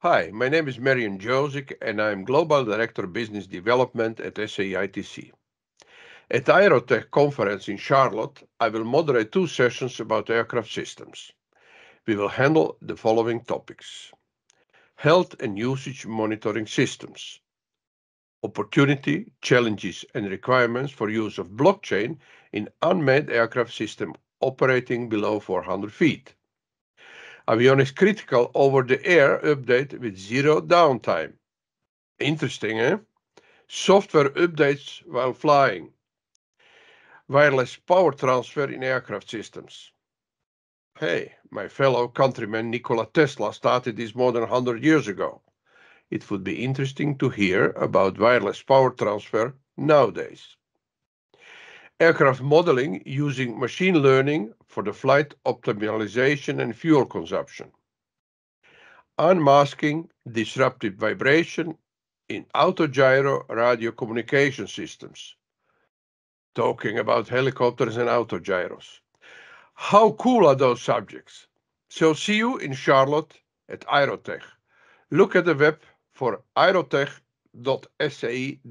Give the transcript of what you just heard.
Hi, my name is Marian Josic, and I'm Global Director Business Development at SAITC. At the Aerotech conference in Charlotte, I will moderate two sessions about aircraft systems. We will handle the following topics: health and usage monitoring systems, opportunity, challenges, and requirements for use of blockchain in unmanned aircraft system operating below 400 feet, Avionics Critical over-the-air update with zero downtime. Interesting, eh? Software updates while flying. Wireless power transfer in aircraft systems. Hey, my fellow countryman Nikola Tesla started this more than 100 years ago. It would be interesting to hear about wireless power transfer nowadays aircraft modeling using machine learning for the flight optimization and fuel consumption, unmasking disruptive vibration in autogyro radio communication systems. Talking about helicopters and autogyros. How cool are those subjects? So see you in Charlotte at Aerotech. Look at the web for aerotech.sai.org.